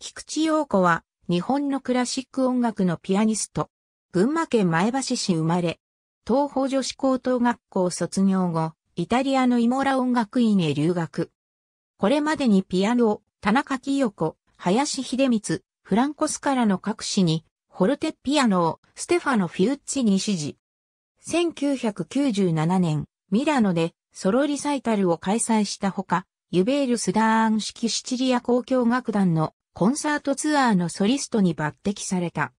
菊池陽子は、日本のクラシック音楽のピアニスト。群馬県前橋市生まれ。東方女子高等学校卒業後、イタリアのイモラ音楽院へ留学。これまでにピアノ、田中清子、林秀光、フランコスカラの各市に、ホルテピアノをステファノ・フィウッチに指示。1997年、ミラノでソロリサイタルを開催したほか、ユベール・スダーン式シチリア交響楽団のコンサートツアーのソリストに抜擢された。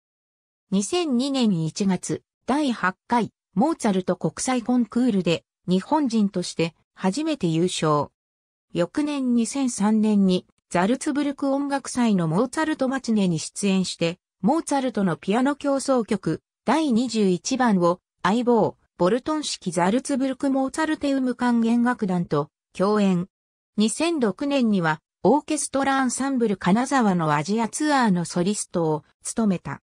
2002年1月、第8回、モーツァルト国際コンクールで、日本人として初めて優勝。翌年2003年に、ザルツブルク音楽祭のモーツァルトマチネに出演して、モーツァルトのピアノ競争曲、第21番を、相棒、ボルトン式ザルツブルクモーツァルテウム管弦楽団と共演。2006年にはオーケストラアンサンブル金沢のアジアツアーのソリストを務めた。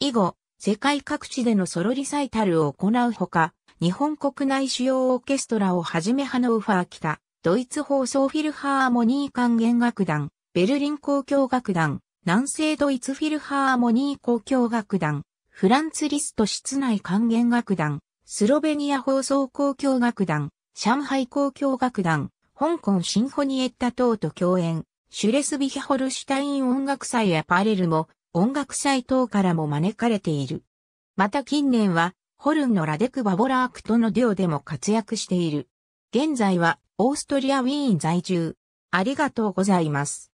以後、世界各地でのソロリサイタルを行うほか、日本国内主要オーケストラをはじめハノーファー北、ドイツ放送フィルハーモニー管弦楽団、ベルリン交響楽団、南西ドイツフィルハーモニー交響楽団、フランツリスト室内管弦楽団、スロベニア放送交響楽団、上海交響楽団、香港シンフォニエッタ等と共演、シュレスビヒホルシュタイン音楽祭やパレルも音楽祭等からも招かれている。また近年は、ホルンのラデク・バボラークとのデュオでも活躍している。現在は、オーストリア・ウィーン在住。ありがとうございます。